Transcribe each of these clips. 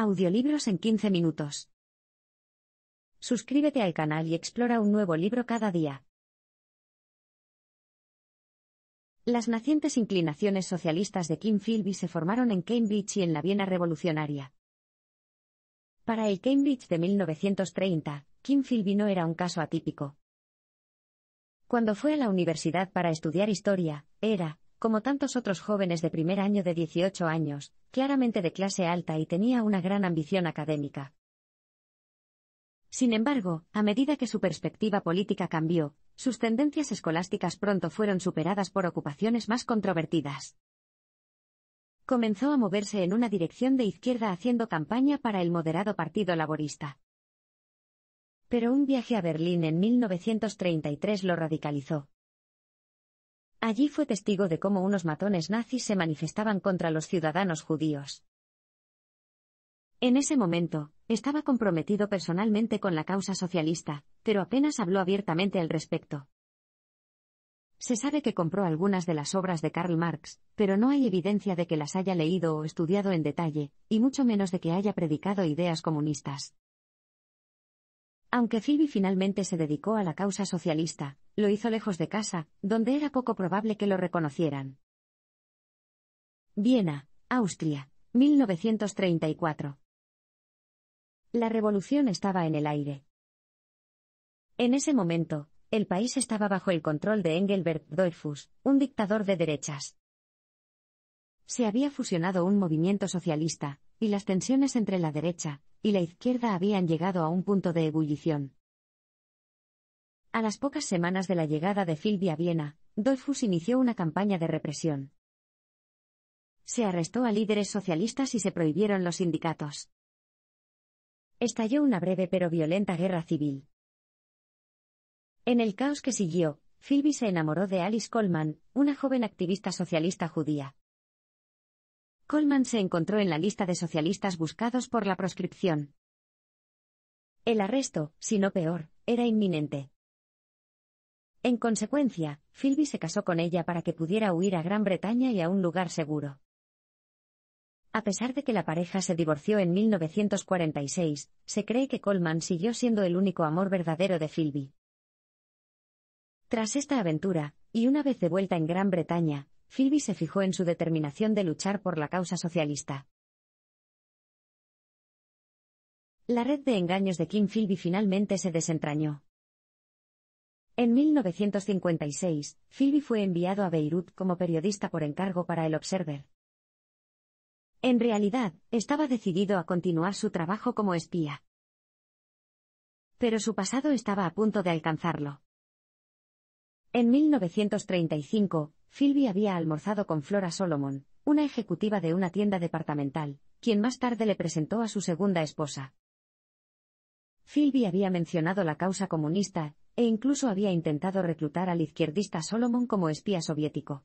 Audiolibros en 15 minutos. Suscríbete al canal y explora un nuevo libro cada día. Las nacientes inclinaciones socialistas de Kim Philby se formaron en Cambridge y en la Viena revolucionaria. Para el Cambridge de 1930, Kim Philby no era un caso atípico. Cuando fue a la universidad para estudiar historia, era, como tantos otros jóvenes de primer año de 18 años, claramente de clase alta y tenía una gran ambición académica. Sin embargo, a medida que su perspectiva política cambió, sus tendencias escolásticas pronto fueron superadas por ocupaciones más controvertidas. Comenzó a moverse en una dirección de izquierda haciendo campaña para el moderado Partido Laborista. Pero un viaje a Berlín en 1933 lo radicalizó. Allí fue testigo de cómo unos matones nazis se manifestaban contra los ciudadanos judíos. En ese momento, estaba comprometido personalmente con la causa socialista, pero apenas habló abiertamente al respecto. Se sabe que compró algunas de las obras de Karl Marx, pero no hay evidencia de que las haya leído o estudiado en detalle, y mucho menos de que haya predicado ideas comunistas. Aunque Philby finalmente se dedicó a la causa socialista, lo hizo lejos de casa, donde era poco probable que lo reconocieran. Viena, Austria, 1934. La revolución estaba en el aire. En ese momento, el país estaba bajo el control de Engelbert Dollfuss, un dictador de derechas. Se había fusionado un movimiento socialista, y las tensiones entre la derecha y la izquierda habían llegado a un punto de ebullición. A las pocas semanas de la llegada de Filby a Viena, Dollfuss inició una campaña de represión. Se arrestó a líderes socialistas y se prohibieron los sindicatos. Estalló una breve pero violenta guerra civil. En el caos que siguió, Philby se enamoró de Alice Coleman, una joven activista socialista judía. Coleman se encontró en la lista de socialistas buscados por la proscripción. El arresto, si no peor, era inminente. En consecuencia, Philby se casó con ella para que pudiera huir a Gran Bretaña y a un lugar seguro. A pesar de que la pareja se divorció en 1946, se cree que Coleman siguió siendo el único amor verdadero de Philby. Tras esta aventura, y una vez de vuelta en Gran Bretaña, Philby se fijó en su determinación de luchar por la causa socialista. La red de engaños de Kim Philby finalmente se desentrañó. En 1956, Philby fue enviado a Beirut como periodista por encargo para el Observer. En realidad, estaba decidido a continuar su trabajo como espía. Pero su pasado estaba a punto de alcanzarlo. En 1935, Philby había almorzado con Flora Solomon, una ejecutiva de una tienda departamental, quien más tarde le presentó a su segunda esposa. Philby había mencionado la causa comunista, e incluso había intentado reclutar al izquierdista Solomon como espía soviético.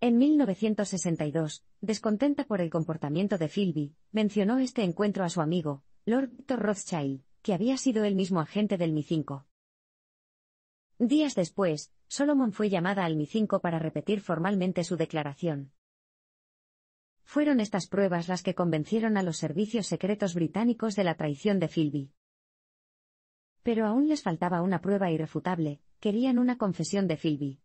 En 1962, descontenta por el comportamiento de Philby, mencionó este encuentro a su amigo, Lord Victor Rothschild, que había sido el mismo agente del MI5. Días después, Solomon fue llamada al MI5 para repetir formalmente su declaración. Fueron estas pruebas las que convencieron a los servicios secretos británicos de la traición de Philby. Pero aún les faltaba una prueba irrefutable, querían una confesión de Philby.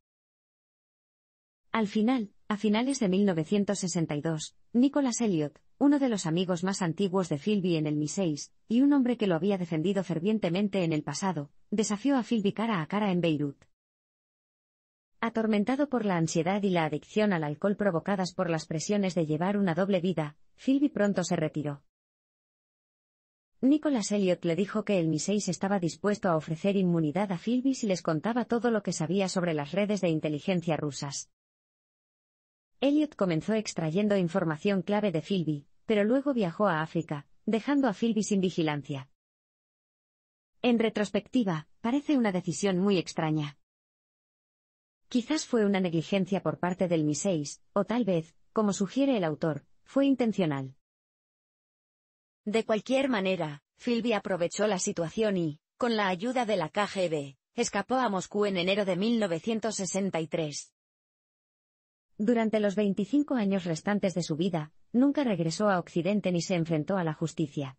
Al final, a finales de 1962, Nicholas Elliot, uno de los amigos más antiguos de Philby en el Mi-6, y un hombre que lo había defendido fervientemente en el pasado, desafió a Philby cara a cara en Beirut. Atormentado por la ansiedad y la adicción al alcohol provocadas por las presiones de llevar una doble vida, Philby pronto se retiró. Nicholas Elliot le dijo que el MI6 estaba dispuesto a ofrecer inmunidad a Philby si les contaba todo lo que sabía sobre las redes de inteligencia rusas. Elliot comenzó extrayendo información clave de Philby, pero luego viajó a África, dejando a Philby sin vigilancia. En retrospectiva, parece una decisión muy extraña. Quizás fue una negligencia por parte del MI6, o tal vez, como sugiere el autor, fue intencional. De cualquier manera, Philby aprovechó la situación y, con la ayuda de la KGB, escapó a Moscú en enero de 1963. Durante los 25 años restantes de su vida, nunca regresó a Occidente ni se enfrentó a la justicia.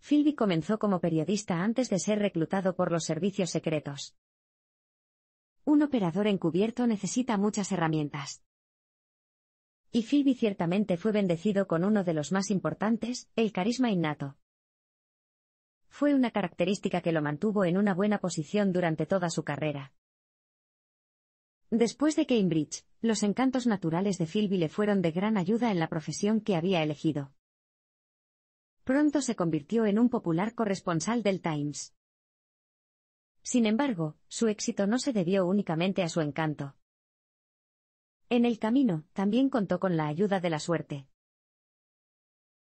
Philby comenzó como periodista antes de ser reclutado por los servicios secretos. Un operador encubierto necesita muchas herramientas y Philby ciertamente fue bendecido con uno de los más importantes, el carisma innato. Fue una característica que lo mantuvo en una buena posición durante toda su carrera. Después de Cambridge, los encantos naturales de Philby le fueron de gran ayuda en la profesión que había elegido. Pronto se convirtió en un popular corresponsal del Times. Sin embargo, su éxito no se debió únicamente a su encanto. En el camino, también contó con la ayuda de la suerte.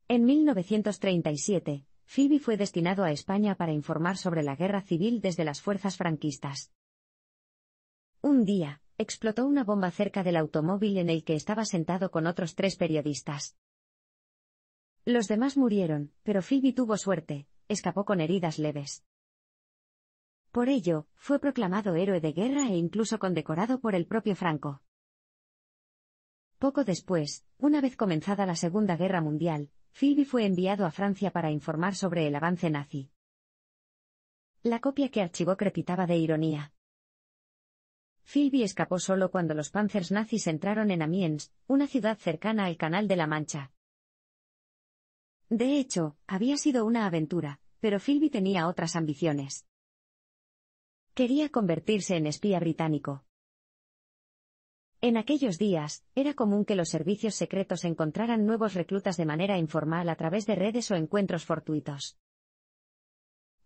En 1937, Phoebe fue destinado a España para informar sobre la guerra civil desde las fuerzas franquistas. Un día, explotó una bomba cerca del automóvil en el que estaba sentado con otros tres periodistas. Los demás murieron, pero Phoebe tuvo suerte, escapó con heridas leves. Por ello, fue proclamado héroe de guerra e incluso condecorado por el propio Franco. Poco después, una vez comenzada la Segunda Guerra Mundial, Philby fue enviado a Francia para informar sobre el avance nazi. La copia que archivó crepitaba de ironía. Philby escapó solo cuando los panzers nazis entraron en Amiens, una ciudad cercana al Canal de la Mancha. De hecho, había sido una aventura, pero Philby tenía otras ambiciones. Quería convertirse en espía británico. En aquellos días, era común que los servicios secretos encontraran nuevos reclutas de manera informal a través de redes o encuentros fortuitos.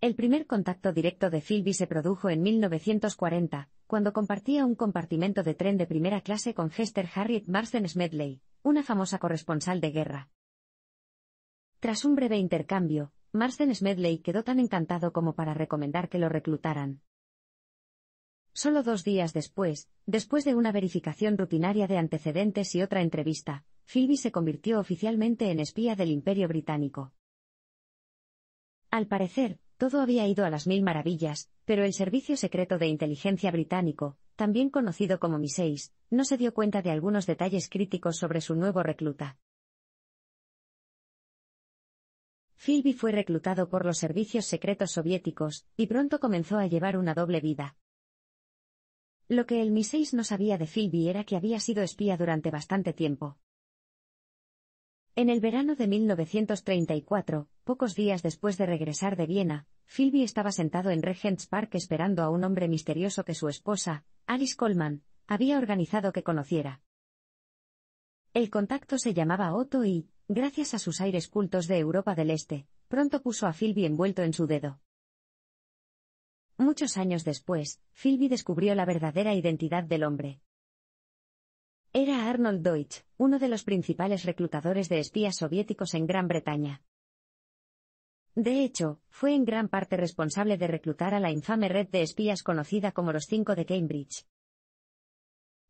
El primer contacto directo de Philby se produjo en 1940, cuando compartía un compartimento de tren de primera clase con Hester Harriet Marsden Smedley, una famosa corresponsal de guerra. Tras un breve intercambio, Marsden Smedley quedó tan encantado como para recomendar que lo reclutaran. Solo dos días después, después de una verificación rutinaria de antecedentes y otra entrevista, Philby se convirtió oficialmente en espía del Imperio Británico. Al parecer, todo había ido a las mil maravillas, pero el Servicio Secreto de Inteligencia Británico, también conocido como MI6, no se dio cuenta de algunos detalles críticos sobre su nuevo recluta. Philby fue reclutado por los servicios secretos soviéticos, y pronto comenzó a llevar una doble vida. Lo que el Mi-6 no sabía de Philby era que había sido espía durante bastante tiempo. En el verano de 1934, pocos días después de regresar de Viena, Philby estaba sentado en Regent's Park esperando a un hombre misterioso que su esposa, Alice Coleman, había organizado que conociera. El contacto se llamaba Otto y, gracias a sus aires cultos de Europa del Este, pronto puso a Philby envuelto en su dedo. Muchos años después, Philby descubrió la verdadera identidad del hombre. Era Arnold Deutsch, uno de los principales reclutadores de espías soviéticos en Gran Bretaña. De hecho, fue en gran parte responsable de reclutar a la infame red de espías conocida como los cinco de Cambridge.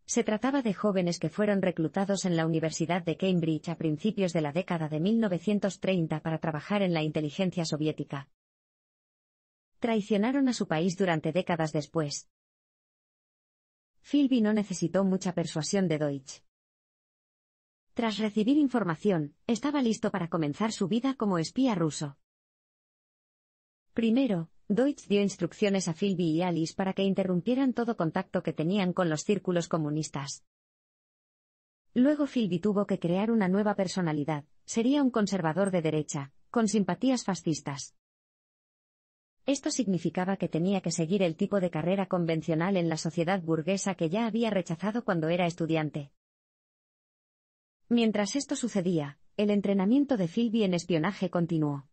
Se trataba de jóvenes que fueron reclutados en la Universidad de Cambridge a principios de la década de 1930 para trabajar en la inteligencia soviética traicionaron a su país durante décadas después. Philby no necesitó mucha persuasión de Deutsch. Tras recibir información, estaba listo para comenzar su vida como espía ruso. Primero, Deutsch dio instrucciones a Philby y Alice para que interrumpieran todo contacto que tenían con los círculos comunistas. Luego Philby tuvo que crear una nueva personalidad, sería un conservador de derecha, con simpatías fascistas. Esto significaba que tenía que seguir el tipo de carrera convencional en la sociedad burguesa que ya había rechazado cuando era estudiante. Mientras esto sucedía, el entrenamiento de Philby en espionaje continuó.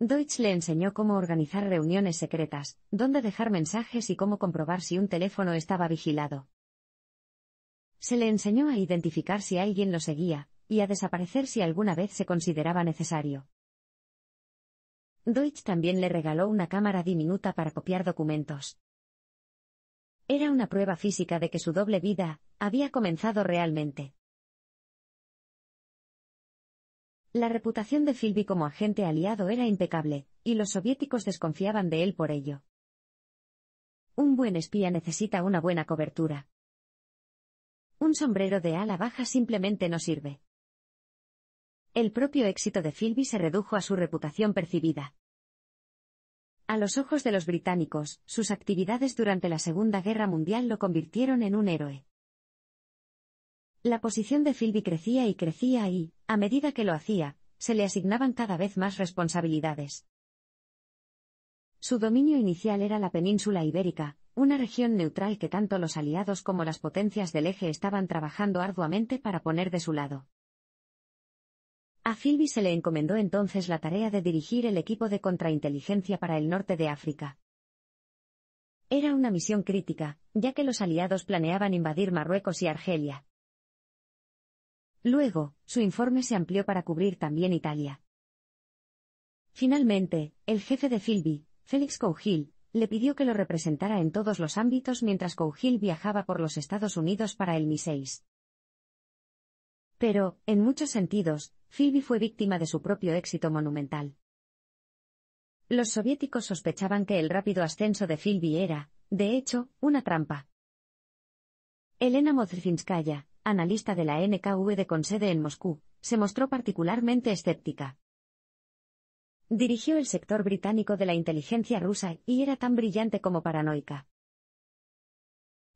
Deutsch le enseñó cómo organizar reuniones secretas, dónde dejar mensajes y cómo comprobar si un teléfono estaba vigilado. Se le enseñó a identificar si alguien lo seguía, y a desaparecer si alguna vez se consideraba necesario. Deutsch también le regaló una cámara diminuta para copiar documentos. Era una prueba física de que su doble vida había comenzado realmente. La reputación de Philby como agente aliado era impecable, y los soviéticos desconfiaban de él por ello. Un buen espía necesita una buena cobertura. Un sombrero de ala baja simplemente no sirve. El propio éxito de Philby se redujo a su reputación percibida. A los ojos de los británicos, sus actividades durante la Segunda Guerra Mundial lo convirtieron en un héroe. La posición de Philby crecía y crecía y, a medida que lo hacía, se le asignaban cada vez más responsabilidades. Su dominio inicial era la península ibérica, una región neutral que tanto los aliados como las potencias del eje estaban trabajando arduamente para poner de su lado. A Philby se le encomendó entonces la tarea de dirigir el equipo de contrainteligencia para el norte de África. Era una misión crítica, ya que los aliados planeaban invadir Marruecos y Argelia. Luego, su informe se amplió para cubrir también Italia. Finalmente, el jefe de Philby, Félix Cougil, le pidió que lo representara en todos los ámbitos mientras Cougil viajaba por los Estados Unidos para el Mi-6. Pero, en muchos sentidos, Filby fue víctima de su propio éxito monumental. Los soviéticos sospechaban que el rápido ascenso de Filby era, de hecho, una trampa. Elena Modzinskaya, analista de la NKVD con sede en Moscú, se mostró particularmente escéptica. Dirigió el sector británico de la inteligencia rusa y era tan brillante como paranoica.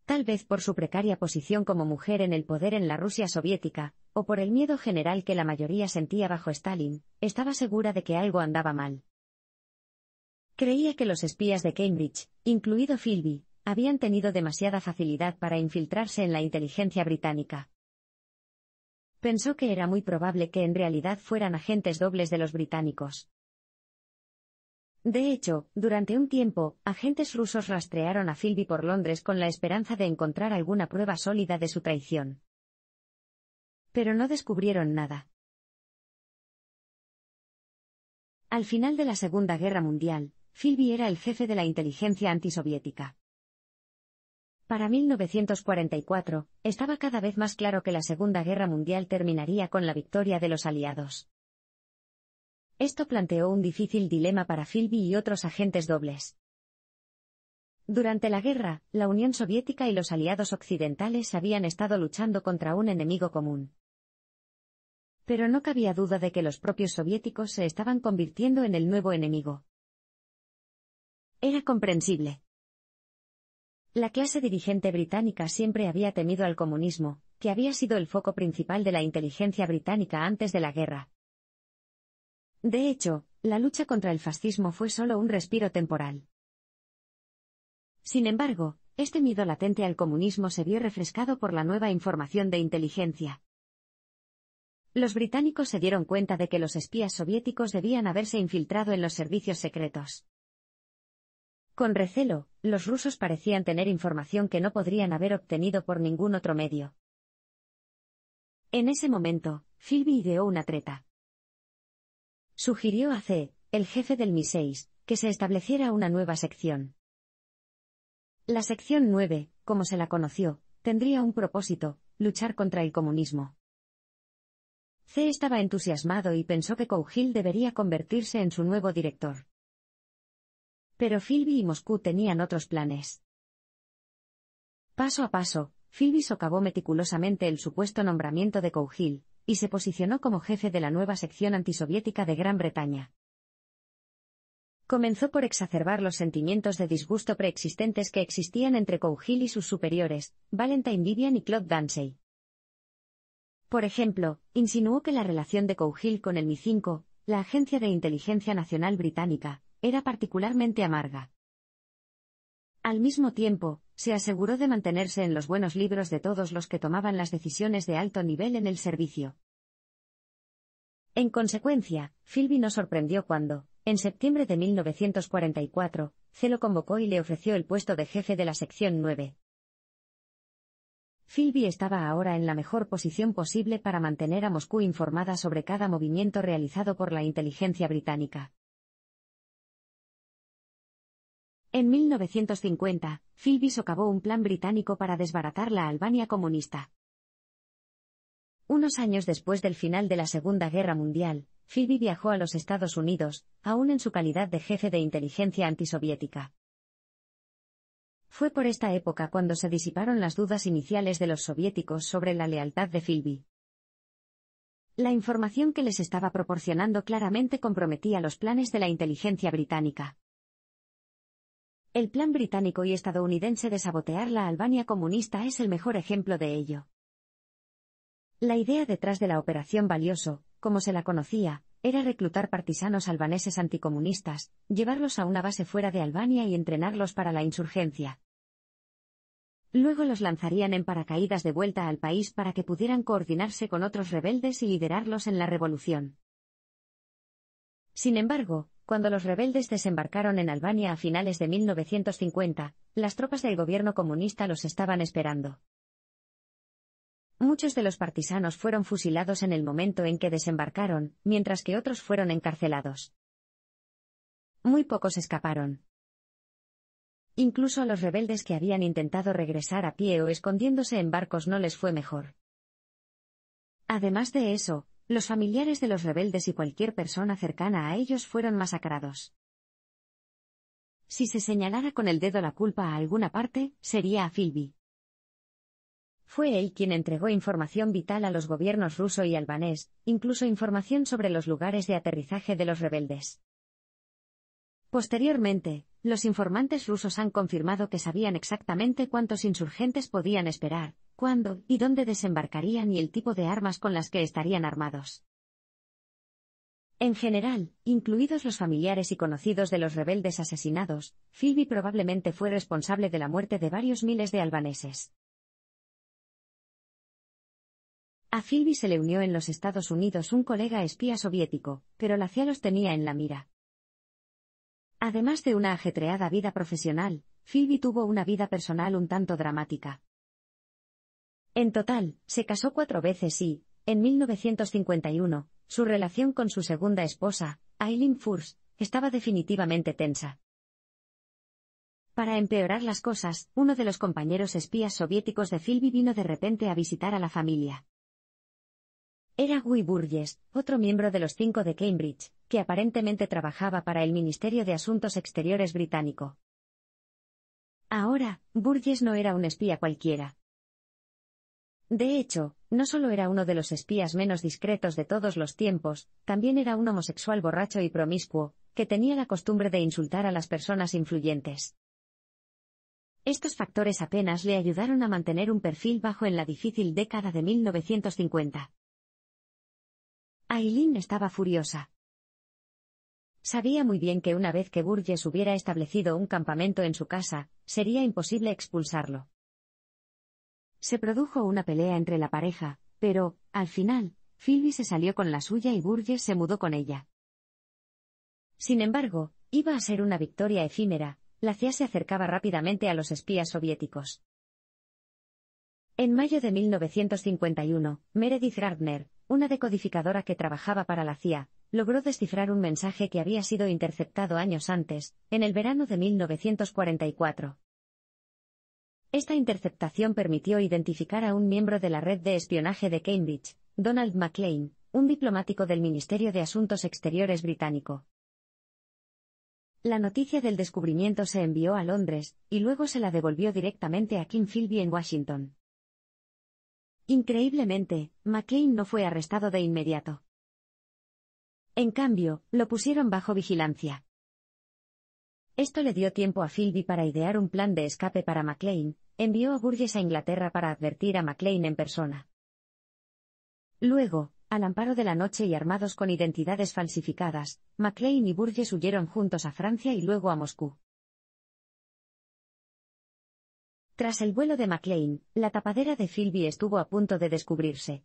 Tal vez por su precaria posición como mujer en el poder en la Rusia soviética, o por el miedo general que la mayoría sentía bajo Stalin, estaba segura de que algo andaba mal. Creía que los espías de Cambridge, incluido Philby, habían tenido demasiada facilidad para infiltrarse en la inteligencia británica. Pensó que era muy probable que en realidad fueran agentes dobles de los británicos. De hecho, durante un tiempo, agentes rusos rastrearon a Philby por Londres con la esperanza de encontrar alguna prueba sólida de su traición. Pero no descubrieron nada. Al final de la Segunda Guerra Mundial, Philby era el jefe de la inteligencia antisoviética. Para 1944, estaba cada vez más claro que la Segunda Guerra Mundial terminaría con la victoria de los aliados. Esto planteó un difícil dilema para Philby y otros agentes dobles. Durante la guerra, la Unión Soviética y los aliados occidentales habían estado luchando contra un enemigo común. Pero no cabía duda de que los propios soviéticos se estaban convirtiendo en el nuevo enemigo. Era comprensible. La clase dirigente británica siempre había temido al comunismo, que había sido el foco principal de la inteligencia británica antes de la guerra. De hecho, la lucha contra el fascismo fue solo un respiro temporal. Sin embargo, este miedo latente al comunismo se vio refrescado por la nueva información de inteligencia. Los británicos se dieron cuenta de que los espías soviéticos debían haberse infiltrado en los servicios secretos. Con recelo, los rusos parecían tener información que no podrían haber obtenido por ningún otro medio. En ese momento, Philby ideó una treta. Sugirió a C, el jefe del Mi-6, que se estableciera una nueva sección. La sección 9, como se la conoció, tendría un propósito, luchar contra el comunismo. C estaba entusiasmado y pensó que Cowgill debería convertirse en su nuevo director. Pero Philby y Moscú tenían otros planes. Paso a paso, Philby socavó meticulosamente el supuesto nombramiento de Cowgill y se posicionó como jefe de la nueva sección antisoviética de Gran Bretaña. Comenzó por exacerbar los sentimientos de disgusto preexistentes que existían entre Cowgill y sus superiores, Valentine Vivian y Claude Dansey. Por ejemplo, insinuó que la relación de Coughill con el MI5, la Agencia de Inteligencia Nacional Británica, era particularmente amarga. Al mismo tiempo, se aseguró de mantenerse en los buenos libros de todos los que tomaban las decisiones de alto nivel en el servicio. En consecuencia, Philby no sorprendió cuando, en septiembre de 1944, lo convocó y le ofreció el puesto de jefe de la sección 9. Philby estaba ahora en la mejor posición posible para mantener a Moscú informada sobre cada movimiento realizado por la inteligencia británica. En 1950, Philby socavó un plan británico para desbaratar la Albania comunista. Unos años después del final de la Segunda Guerra Mundial, Philby viajó a los Estados Unidos, aún en su calidad de jefe de inteligencia antisoviética. Fue por esta época cuando se disiparon las dudas iniciales de los soviéticos sobre la lealtad de Philby. La información que les estaba proporcionando claramente comprometía los planes de la inteligencia británica. El plan británico y estadounidense de sabotear la Albania comunista es el mejor ejemplo de ello. La idea detrás de la Operación Valioso, como se la conocía, era reclutar partisanos albaneses anticomunistas, llevarlos a una base fuera de Albania y entrenarlos para la insurgencia. Luego los lanzarían en paracaídas de vuelta al país para que pudieran coordinarse con otros rebeldes y liderarlos en la revolución. Sin embargo, cuando los rebeldes desembarcaron en Albania a finales de 1950, las tropas del gobierno comunista los estaban esperando. Muchos de los partisanos fueron fusilados en el momento en que desembarcaron, mientras que otros fueron encarcelados. Muy pocos escaparon. Incluso a los rebeldes que habían intentado regresar a pie o escondiéndose en barcos no les fue mejor. Además de eso, los familiares de los rebeldes y cualquier persona cercana a ellos fueron masacrados. Si se señalara con el dedo la culpa a alguna parte, sería a Philby. Fue él quien entregó información vital a los gobiernos ruso y albanés, incluso información sobre los lugares de aterrizaje de los rebeldes. Posteriormente, los informantes rusos han confirmado que sabían exactamente cuántos insurgentes podían esperar, cuándo y dónde desembarcarían y el tipo de armas con las que estarían armados. En general, incluidos los familiares y conocidos de los rebeldes asesinados, Philby probablemente fue responsable de la muerte de varios miles de albaneses. A Philby se le unió en los Estados Unidos un colega espía soviético, pero la CIA los tenía en la mira. Además de una ajetreada vida profesional, Philby tuvo una vida personal un tanto dramática. En total, se casó cuatro veces y, en 1951, su relación con su segunda esposa, Eileen Furs, estaba definitivamente tensa. Para empeorar las cosas, uno de los compañeros espías soviéticos de Philby vino de repente a visitar a la familia. Era Guy Burgess, otro miembro de los cinco de Cambridge, que aparentemente trabajaba para el Ministerio de Asuntos Exteriores británico. Ahora, Burgess no era un espía cualquiera. De hecho, no solo era uno de los espías menos discretos de todos los tiempos, también era un homosexual borracho y promiscuo, que tenía la costumbre de insultar a las personas influyentes. Estos factores apenas le ayudaron a mantener un perfil bajo en la difícil década de 1950. Aileen estaba furiosa. Sabía muy bien que una vez que Burgess hubiera establecido un campamento en su casa, sería imposible expulsarlo. Se produjo una pelea entre la pareja, pero, al final, Philby se salió con la suya y Burgess se mudó con ella. Sin embargo, iba a ser una victoria efímera, la CIA se acercaba rápidamente a los espías soviéticos. En mayo de 1951, Meredith Gardner, una decodificadora que trabajaba para la CIA, logró descifrar un mensaje que había sido interceptado años antes, en el verano de 1944. Esta interceptación permitió identificar a un miembro de la red de espionaje de Cambridge, Donald MacLean, un diplomático del Ministerio de Asuntos Exteriores británico. La noticia del descubrimiento se envió a Londres, y luego se la devolvió directamente a King Philby en Washington. Increíblemente, McLean no fue arrestado de inmediato. En cambio, lo pusieron bajo vigilancia. Esto le dio tiempo a Philby para idear un plan de escape para McLean, envió a Burgess a Inglaterra para advertir a McLean en persona. Luego, al amparo de la noche y armados con identidades falsificadas, McLean y Burgess huyeron juntos a Francia y luego a Moscú. Tras el vuelo de McLean, la tapadera de Philby estuvo a punto de descubrirse.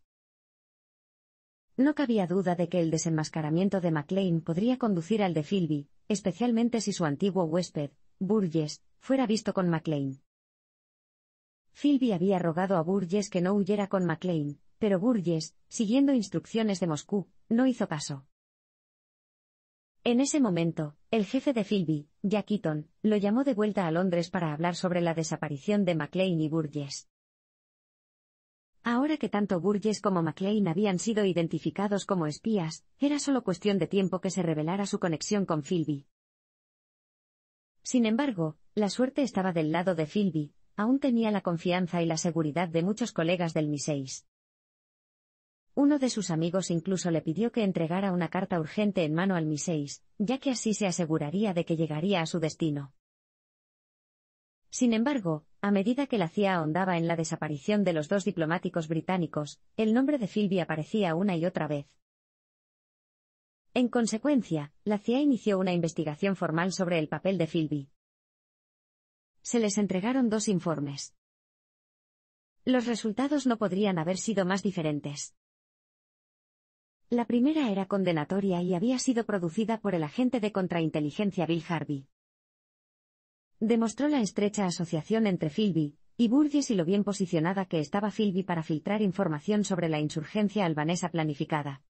No cabía duda de que el desenmascaramiento de McLean podría conducir al de Philby, especialmente si su antiguo huésped, Burgess, fuera visto con McLean. Philby había rogado a Burgess que no huyera con McLean, pero Burgess, siguiendo instrucciones de Moscú, no hizo caso. En ese momento, el jefe de Philby, Jack Eaton, lo llamó de vuelta a Londres para hablar sobre la desaparición de McLean y Burgess. Ahora que tanto Burgess como McLean habían sido identificados como espías, era solo cuestión de tiempo que se revelara su conexión con Philby. Sin embargo, la suerte estaba del lado de Philby, aún tenía la confianza y la seguridad de muchos colegas del MI6. Uno de sus amigos incluso le pidió que entregara una carta urgente en mano al Miseis, ya que así se aseguraría de que llegaría a su destino. Sin embargo, a medida que la CIA ahondaba en la desaparición de los dos diplomáticos británicos, el nombre de Philby aparecía una y otra vez. En consecuencia, la CIA inició una investigación formal sobre el papel de Philby. Se les entregaron dos informes. Los resultados no podrían haber sido más diferentes. La primera era condenatoria y había sido producida por el agente de contrainteligencia Bill Harvey. Demostró la estrecha asociación entre Philby y Burgess y lo bien posicionada que estaba Philby para filtrar información sobre la insurgencia albanesa planificada.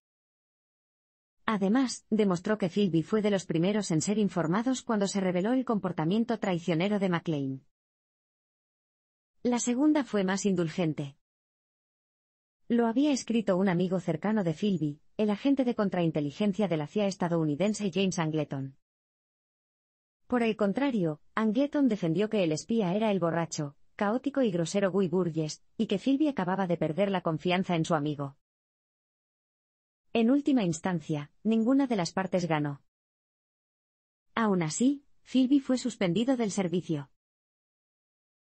Además, demostró que Philby fue de los primeros en ser informados cuando se reveló el comportamiento traicionero de McLean. La segunda fue más indulgente. Lo había escrito un amigo cercano de Philby, el agente de contrainteligencia de la CIA estadounidense James Angleton. Por el contrario, Angleton defendió que el espía era el borracho, caótico y grosero Guy Burgess, y que Philby acababa de perder la confianza en su amigo. En última instancia, ninguna de las partes ganó. Aún así, Philby fue suspendido del servicio.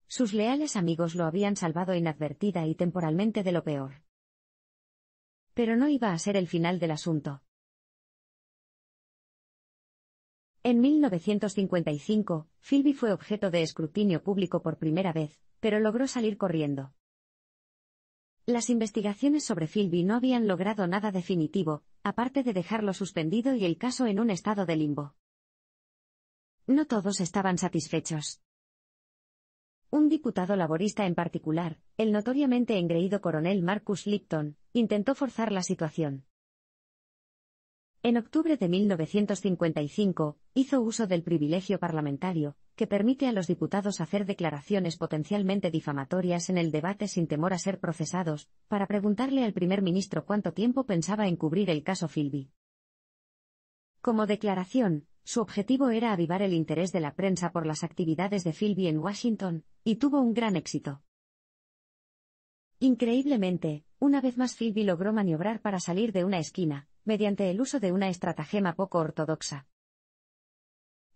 Sus leales amigos lo habían salvado inadvertida y temporalmente de lo peor. Pero no iba a ser el final del asunto. En 1955, Philby fue objeto de escrutinio público por primera vez, pero logró salir corriendo. Las investigaciones sobre Philby no habían logrado nada definitivo, aparte de dejarlo suspendido y el caso en un estado de limbo. No todos estaban satisfechos. Un diputado laborista en particular, el notoriamente engreído coronel Marcus Lipton, intentó forzar la situación. En octubre de 1955, hizo uso del privilegio parlamentario, que permite a los diputados hacer declaraciones potencialmente difamatorias en el debate sin temor a ser procesados, para preguntarle al primer ministro cuánto tiempo pensaba en cubrir el caso Philby. Como declaración, su objetivo era avivar el interés de la prensa por las actividades de Philby en Washington, y tuvo un gran éxito. Increíblemente, una vez más Philby logró maniobrar para salir de una esquina, mediante el uso de una estratagema poco ortodoxa.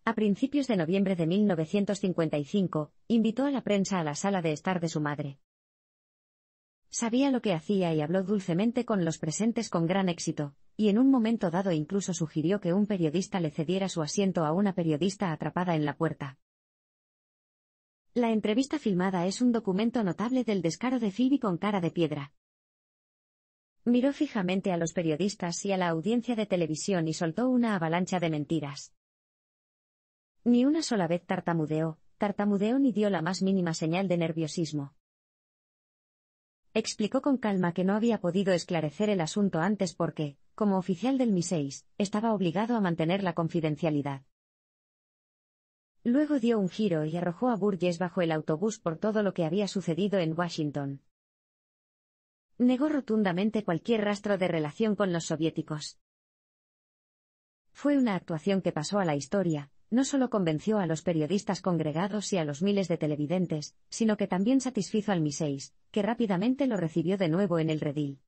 A principios de noviembre de 1955, invitó a la prensa a la sala de estar de su madre. Sabía lo que hacía y habló dulcemente con los presentes con gran éxito, y en un momento dado incluso sugirió que un periodista le cediera su asiento a una periodista atrapada en la puerta. La entrevista filmada es un documento notable del descaro de Phoebe con cara de piedra. Miró fijamente a los periodistas y a la audiencia de televisión y soltó una avalancha de mentiras. Ni una sola vez tartamudeó, tartamudeó ni dio la más mínima señal de nerviosismo explicó con calma que no había podido esclarecer el asunto antes porque, como oficial del MI6, estaba obligado a mantener la confidencialidad. Luego dio un giro y arrojó a Burgess bajo el autobús por todo lo que había sucedido en Washington. Negó rotundamente cualquier rastro de relación con los soviéticos. Fue una actuación que pasó a la historia, no solo convenció a los periodistas congregados y a los miles de televidentes, sino que también satisfizo al MI6, que rápidamente lo recibió de nuevo en el redil.